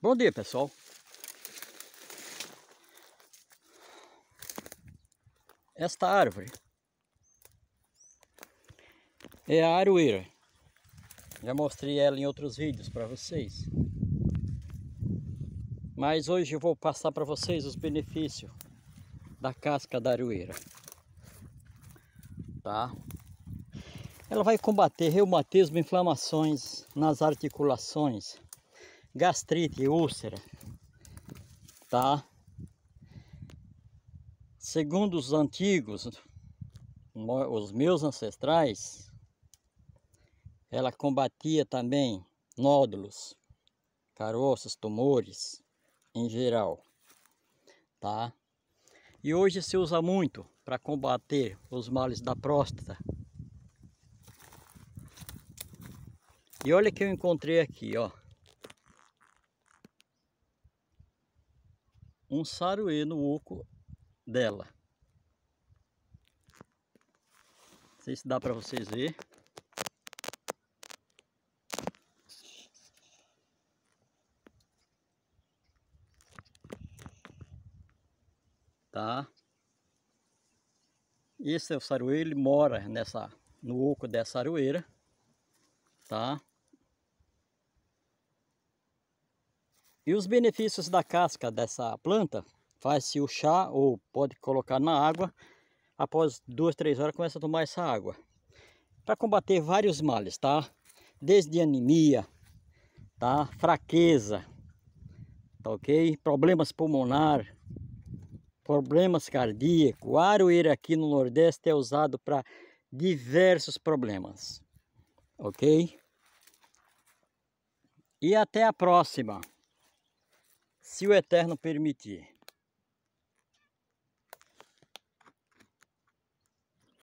Bom dia, pessoal. Esta árvore é a aroeira. Já mostrei ela em outros vídeos para vocês. Mas hoje eu vou passar para vocês os benefícios da casca da aroeira. Tá? Ela vai combater reumatismo, inflamações nas articulações, gastrite, úlcera, tá? Segundo os antigos, os meus ancestrais, ela combatia também nódulos, caroços, tumores em geral, tá? E hoje se usa muito para combater os males da próstata. E olha que eu encontrei aqui, ó. um saruê no oco dela. Não sei se dá para vocês ver. Tá? Esse é o saruê, ele mora nessa, no oco dessa aroeira, tá? E os benefícios da casca dessa planta, faz-se o chá ou pode colocar na água, após duas, três horas começa a tomar essa água. Para combater vários males, tá? Desde anemia, tá? Fraqueza, tá ok? Problemas pulmonar, problemas cardíacos. O aroeira aqui no Nordeste é usado para diversos problemas, ok? E até a próxima se o Eterno permitir.